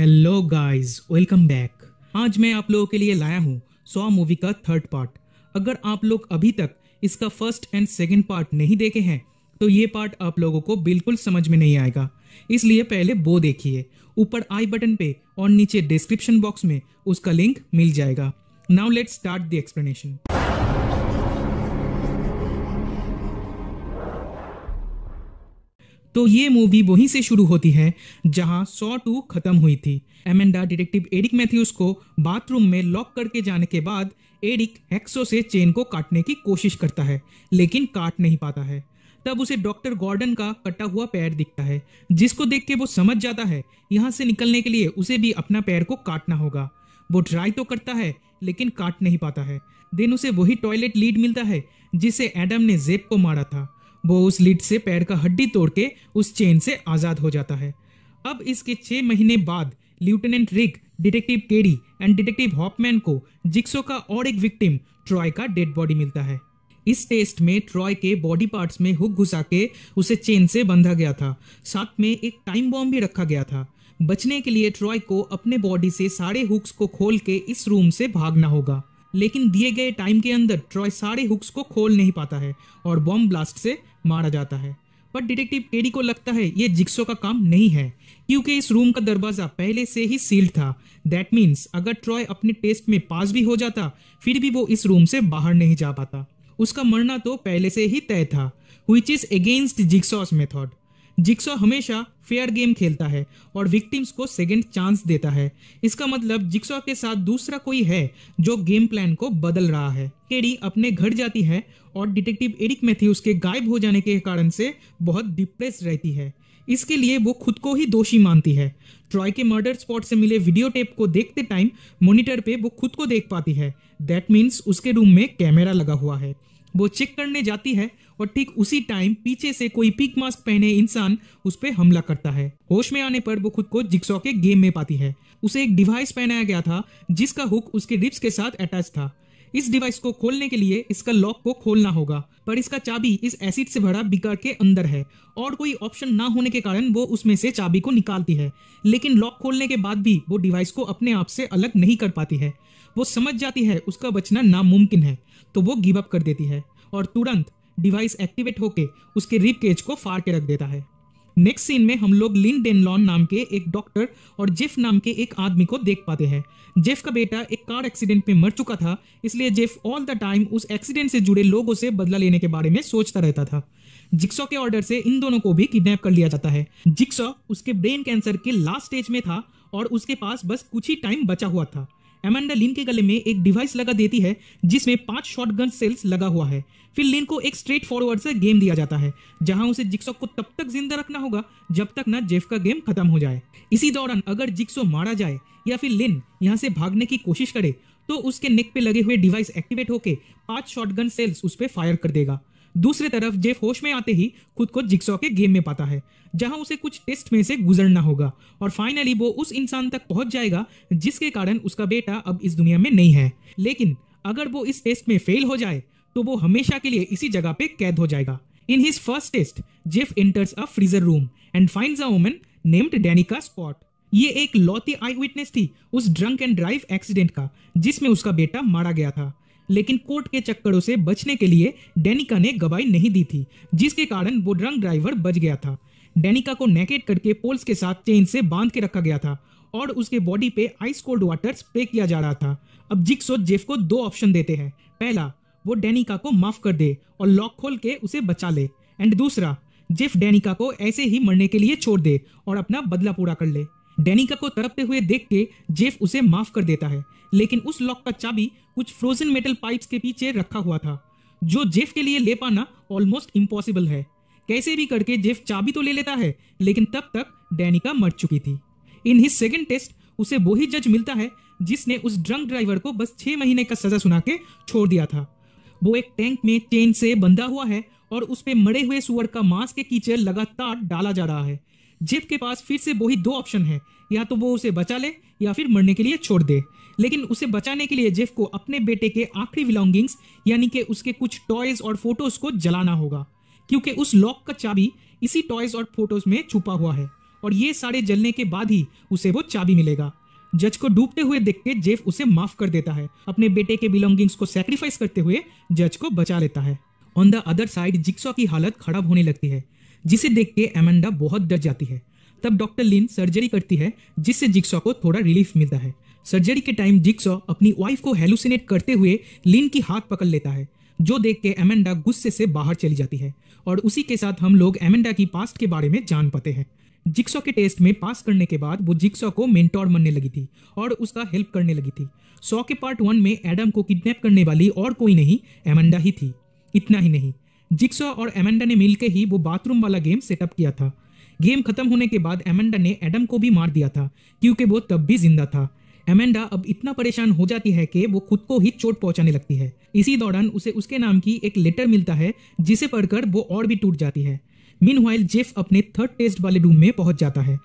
hello guys welcome back आज मैं आप लोगों के लिए लाया हूँ सौ मूवी का थर्ड पार्ट अगर आप लोग अभी तक इसका फर्स्ट एंड सेकंड पार्ट नहीं देखे हैं तो ये पार्ट आप लोगों को बिल्कुल समझ में नहीं आएगा इसलिए पहले वो देखिए ऊपर आई बटन पे और नीचे डिस्क्रिप्शन बॉक्स में उसका लिंक मिल जाएगा now let start the explanation तो ये मूवी वहीं से शुरू होती है जहां सौ टू खत्म हुई थी एमेंडा डिटेक्टिव एडिक मैथ्यूज को बाथरूम में लॉक करके जाने के बाद एडिक हेक्सो से चेन को काटने की कोशिश करता है लेकिन काट नहीं पाता है तब उसे डॉक्टर गॉर्डन का कटा हुआ पैर दिखता है जिसको देख के वो समझ जाता है यहाँ से निकलने के लिए उसे भी अपना पैर को काटना होगा वो ट्राई तो करता है लेकिन काट नहीं पाता है देन उसे वही टॉयलेट लीड मिलता है जिसे एडम ने जेब को मारा था वो उस लीड से पैर का हड्डी तोड़ के उस चेन से आज़ाद हो जाता है अब इसके छह महीने बाद lieutenant Rigg detective Kerry and detective Hoffman को जिक्सो का और एक विक्टिम ट्रॉय का डेड बॉडी मिलता है इस टेस्ट में ट्रॉय के बॉडी पार्ट्स में हुक घुसा के उसे चेन से बंधा गया था साथ में एक टाइम बॉम्ब भी रखा गया था बचने के लिए ट्रॉय को अपने बॉडी से सारे हुक्स को खोल के इस रूम से भागना होगा लेकिन दिए गए टाइम के अंदर ट्रॉय सारे हुक्स को खोल नहीं पाता है और बॉम्ब ब्लास्ट से मारा जाता है पर डिटेक्टिव एडी को लगता है ये जिक्सो का काम नहीं है क्योंकि इस रूम का दरवाजा पहले से ही सील्ड था दैट मीन्स अगर ट्रॉय अपने टेस्ट में पास भी हो जाता फिर भी वो इस रूम से बाहर नहीं जा पाता उसका मरना तो पहले से ही तय था which is against Jigsaw's method Jigsaw हमेशा फेयर गेम खेलता है और विक्टिम्स को सेकेंड चांस देता है इसका मतलब जिक्सो के साथ दूसरा कोई है जो गेम प्लान को बदल रहा है केडी अपने घर जाती है और डिटेक्टिव एरिक मैथ्यूज के गायब हो जाने के कारण से बहुत डिप्रेस रहती है इसके लिए वो खुद को ही दोषी मानती है ट्रॉय के मर्डर स्पॉट से मिले वीडियो टेप को देखते टाइम मॉनिटर पे वो खुद को देख पाती है दैट मीन्स उसके रूम में कैमरा लगा हुआ है वो चेक करने जाती है और ठीक उसी टाइम पीछे से कोई पिक मास्क पहने इंसान उस पर हमला करता है होश में आने पर वो खुद को जिक्सॉ के गेम में पाती है उसे एक डिवाइस पहनाया गया था जिसका हुक उसके रिप्स के साथ अटैच था इस डिवाइस को खोलने के लिए इसका लॉक को खोलना होगा पर इसका चाबी इस एसिड से भरा बिकार के अंदर है और कोई ऑप्शन ना होने के कारण वो उसमें से चाबी को निकालती है लेकिन लॉक खोलने के बाद भी वो डिवाइस को अपने आप से अलग नहीं कर पाती है वो समझ जाती है उसका बचना नामुमकिन है तो वो गिवअप कर देती है और तुरंत डिवाइस एक्टिवेट होके उसके रिप केज को फाड़ के रख देता है नेक्स्ट सीन में हम लोग लिन डेनलॉन नाम के एक डॉक्टर और जेफ नाम के एक आदमी को देख पाते हैं जेफ का बेटा एक कार एक्सीडेंट में मर चुका था इसलिए जेफ ऑल द टाइम उस एक्सीडेंट से जुड़े लोगों से बदला लेने के बारे में सोचता रहता था जिक्सो के ऑर्डर से इन दोनों को भी किडनैप कर लिया जाता है जिक्सो उसके ब्रेन कैंसर के लास्ट स्टेज में था और उसके पास बस कुछ ही टाइम बचा हुआ था एमेंडा लिन के गले में एक डिवाइस लगा देती है जिसमें पांच शॉटगन सेल्स लगा हुआ है फिर लिन को एक स्ट्रेट फॉरवर्ड से गेम दिया जाता है जहां उसे जिक्सो को तब तक जिंदा रखना होगा जब तक ना जेफ का गेम खत्म हो जाए इसी दौरान अगर जिक्सो मारा जाए या फिर लिन यहाँ से भागने की कोशिश करे तो उसके नेक पे लगे हुए डिवाइस एक्टिवेट होकर पांच शॉटगन सेल्स उस पर फायर कर देगा दूसरी तरफ जेफ होश में आते ही खुद को जिक्सो के गेम में पाता है जहां उसे कुछ टेस्ट में से गुजरना होगा और फाइनली वो उस इंसान तक पहुंच जाएगा जिसके कारण उसका बेटा अब इस दुनिया में नहीं है लेकिन अगर वो इस टेस्ट में फेल हो जाए तो वो हमेशा के लिए इसी जगह पे कैद हो जाएगा in his first test Jeff enters a freezer room and finds a woman named Danica Scott ये एक लौती आई विटनेस थी उस ड्रंक एंड ड्राइव एक्सीडेंट का जिसमें उसका बेटा मारा गया था लेकिन कोर्ट के चक्करों से बचने के लिए डेनिका ने गवाही नहीं दी थी जिसके कारण वो ड्रंक ड्राइवर बच गया था डेनिका को नेकेट करके पोल्स के साथ चेन से बांध के रखा गया था और उसके बॉडी पे आइस कोल्ड वाटर स्प्रे किया जा रहा था अब जिक्सो जेफ को दो ऑप्शन देते हैं पहला वो डेनिका को माफ कर दे और लॉक खोल के उसे बचा ले एंड दूसरा जेफ डेनिका को ऐसे ही मरने के लिए छोड़ दे और अपना बदला पूरा कर ले डेनिका को तरपते हुए देख के जेफ उसे माफ कर देता है लेकिन उस लॉक का चाबी कुछ फ्रोजन मेटल पाइप्स के पीछे रखा हुआ था जो जेफ के लिए ले पाना ऑलमोस्ट इम्पॉसिबल है कैसे भी करके जेफ चाबी तो ले लेता है लेकिन तब तक डैनिका मर चुकी थी इन हिज सेकेंड टेस्ट उसे वही जज मिलता है जिसने उस ड्रंक ड्राइवर को बस छह महीने का सजा सुना के छोड़ दिया था वो एक टैंक में चेन से बंधा हुआ है और उस पर मरे हुए सुअर का मांस के कीचड़ लगातार डाला जा रहा है जेफ के पास फिर से वही दो ऑप्शन है या तो वो उसे बचा ले या फिर मरने के लिए छोड़ दे लेकिन उसे बचाने के लिए जेफ को अपने बेटे के आखिरी बिलोंगिंग्स यानी कि उसके कुछ टॉयज और फोटोज को जलाना होगा क्योंकि उस लॉक का चाबी इसी टॉयज और फोटोज में छुपा हुआ है और ये सारे जलने के बाद ही उसे वो चाबी मिलेगा जज को डूबते हुए देख के जेफ उसे माफ कर देता है अपने बेटे के बिलोंगिंग्स को सेक्रीफाइस करते हुए जज को बचा लेता है on the other side Jigsaw की हालत खराब होने लगती है जिसे देख के एमेंडा बहुत डर जाती है तब डॉक्टर लिन सर्जरी करती है जिससे जिक्सॉ को थोड़ा रिलीफ मिलता है सर्जरी के टाइम जिक्सॉ अपनी वाइफ को हेलुसिनेट करते हुए लिन की हाथ पकड़ लेता है जो देख के एमेंडा गुस्से से बाहर चली जाती है और उसी के साथ हम लोग एमेंडा की पास्ट के बारे में जान पाते हैं जिक्सॉ के टेस्ट में पास करने के बाद वो जिक्सॉ को मेंटोर बनने लगी थी और उसका हेल्प करने लगी थी सौ के पार्ट वन में एडम को किडनैप करने वाली और कोई नहीं एमेंडा ही थी इतना ही नहीं जिक्सा और एमेंडा ने मिलकर ही वो बाथरूम वाला गेम सेटअप किया था गेम खत्म होने के बाद एमेंडा ने एडम को भी मार दिया था क्योंकि वो तब भी जिंदा था एमेंडा अब इतना परेशान हो जाती है कि वो खुद को ही चोट पहुंचाने लगती है इसी दौरान उसे उसके नाम की एक लेटर मिलता है जिसे पढ़कर वो और भी टूट जाती है मीन जेफ अपने थर्ड टेस्ट वाले रूम में पहुंच जाता है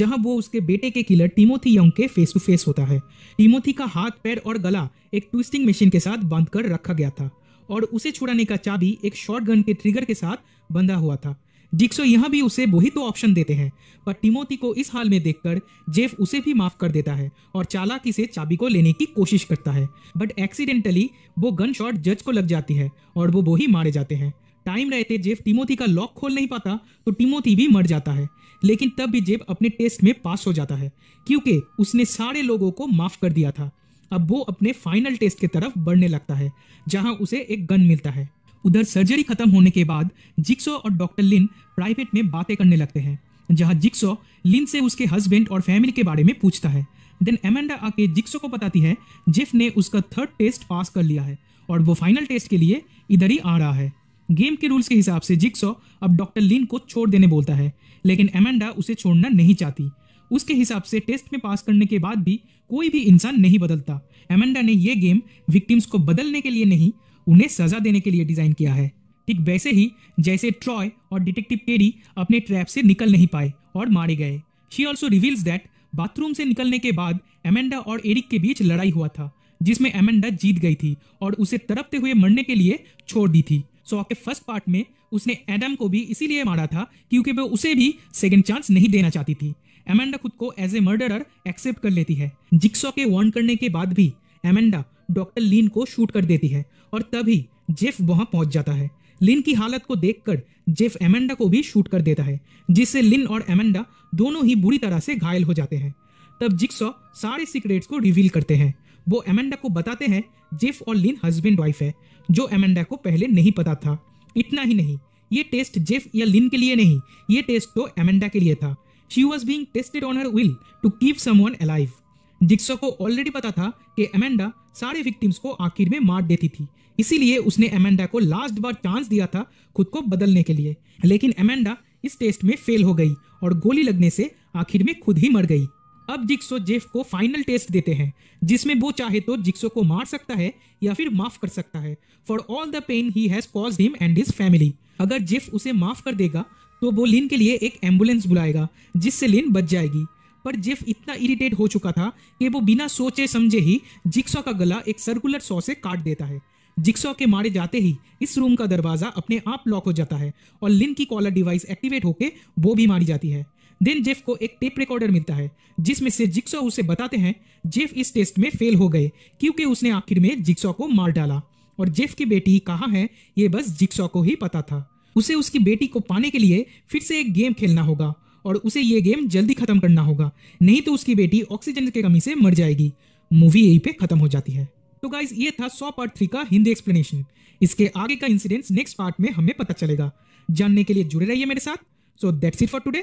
जहां वो उसके बेटे के किलर टीमोथी यंग के फेस टू फेस होता है टीमोथी का हाथ पैर और गला एक ट्विस्टिंग मशीन के साथ बांध कर रखा गया था और उसे छुड़ाने का चाबी एक शॉर्ट गन के ट्रिगर के साथ बंधा हुआ था डिक्सो यहाँ भी उसे वही तो ऑप्शन देते हैं पर टिमोती को इस हाल में देखकर जेफ उसे भी माफ कर देता है और चालाकी से चाबी को लेने की कोशिश करता है बट एक्सीडेंटली वो गन शॉट जज को लग जाती है और वो वही मारे जाते हैं टाइम रहते जेफ टिमोथी का लॉक खोल नहीं पाता तो टिमोथी भी मर जाता है लेकिन तब भी जेफ अपने टेस्ट में पास हो जाता है क्योंकि उसने सारे लोगों को माफ कर दिया था अब वो अपने फाइनल टेस्ट की तरफ बढ़ने लगता है जहां उसे एक गन मिलता है उधर सर्जरी खत्म होने के बाद जिक्सो और डॉक्टर लिन प्राइवेट में बातें करने लगते हैं जहां जिक्सो लिन से उसके हस्बैंड और फैमिली के बारे में पूछता है देन एमेंडा आके जिक्सो को बताती है जिफ ने उसका थर्ड टेस्ट पास कर लिया है और वो फाइनल टेस्ट के लिए इधर ही आ रहा है गेम के रूल्स के हिसाब से जिक्सो अब डॉक्टर लिन को छोड़ देने बोलता है लेकिन एमेंडा उसे छोड़ना नहीं चाहती उसके हिसाब से टेस्ट में पास करने के बाद भी कोई भी इंसान नहीं बदलता एमेंडा ने यह गेम विक्टिम्स को बदलने के लिए नहीं उन्हें सजा देने के लिए डिजाइन किया है ठीक वैसे ही जैसे ट्रॉय और डिटेक्टिव पेरी अपने ट्रैप से निकल नहीं पाए और मारे गए she also reveals that bathroom से निकलने के बाद एमेंडा और एरिक के बीच लड़ाई हुआ था जिसमें एमेंडा जीत गई थी और उसे तड़पते हुए मरने के लिए छोड़ दी थी सो के फर्स्ट पार्ट में उसने एडम को भी इसीलिए मारा था क्योंकि वह उसे भी सेकेंड चांस नहीं देना चाहती थी एमेंडा खुद को एज ए मर्डरर एक्सेप्ट कर लेती है जिक्सो के वार्न करने के बाद भी एमेंडा डॉक्टर लीन को शूट कर देती है और तभी जेफ वहां पहुंच जाता है लिन की हालत को देखकर जेफ एमेंडा को भी शूट कर देता है जिससे लिन और एमेंडा दोनों ही बुरी तरह से घायल हो जाते हैं तब जिक्सो सारे सीक्रेट्स को रिवील करते हैं वो एमेंडा को बताते हैं जिफ और लिन हस्बैंड वाइफ है जो एमेंडा को पहले नहीं पता था इतना ही नहीं ये टेस्ट जेफ या लिन के लिए नहीं ये टेस्ट तो एमेंडा के लिए था she was being tested on her will to keep someone alive Jigsaw को ऑलरेडी पता था कि एमेंडा सारे विक्टिम्स को आखिर में मार देती थी इसीलिए उसने एमेंडा को लास्ट बार चांस दिया था खुद को बदलने के लिए लेकिन एमेंडा इस टेस्ट में फेल हो गई और गोली लगने से आखिर में खुद ही मर गई अब जिक्सो जेफ को फाइनल टेस्ट देते हैं जिसमें वो चाहे तो जिक्सो को मार सकता है या फिर माफ कर सकता है for all the pain he has caused him and his family अगर जेफ उसे माफ कर देगा तो वो लिन के लिए एक एम्बुलेंस बुलाएगा जिससे लिन बच जाएगी पर जेफ इतना इरिटेट हो चुका था कि वो बिना सोचे समझे ही जिक्सो का गला एक सर्कुलर सॉ से काट देता है जिक्सो के मारे जाते ही इस रूम का दरवाजा अपने आप लॉक हो जाता है और लिन की कॉलर डिवाइस एक्टिवेट होकर वो भी मारी जाती है देन जेफ को एक टेप रिकॉर्डर मिलता है जिसमें से जिक्सो उसे बताते हैं जेफ इस टेस्ट में फेल हो गए क्योंकि उसने आखिर में जिक्सो को मार डाला और जेफ की बेटी कहा है ये बस जिक्सो को ही पता था उसे उसकी बेटी को पाने के लिए फिर से एक गेम खेलना होगा और उसे ये गेम जल्दी खत्म करना होगा नहीं तो उसकी बेटी ऑक्सीजन की कमी से मर जाएगी मूवी यहीं पे खत्म हो जाती है तो गाइज ये था सौ पार्ट थ्री का हिंदी एक्सप्लेनेशन इसके आगे का इंसिडेंट नेक्स्ट पार्ट में हमें पता चलेगा जानने के लिए जुड़े रहिए मेरे साथ so that's it for today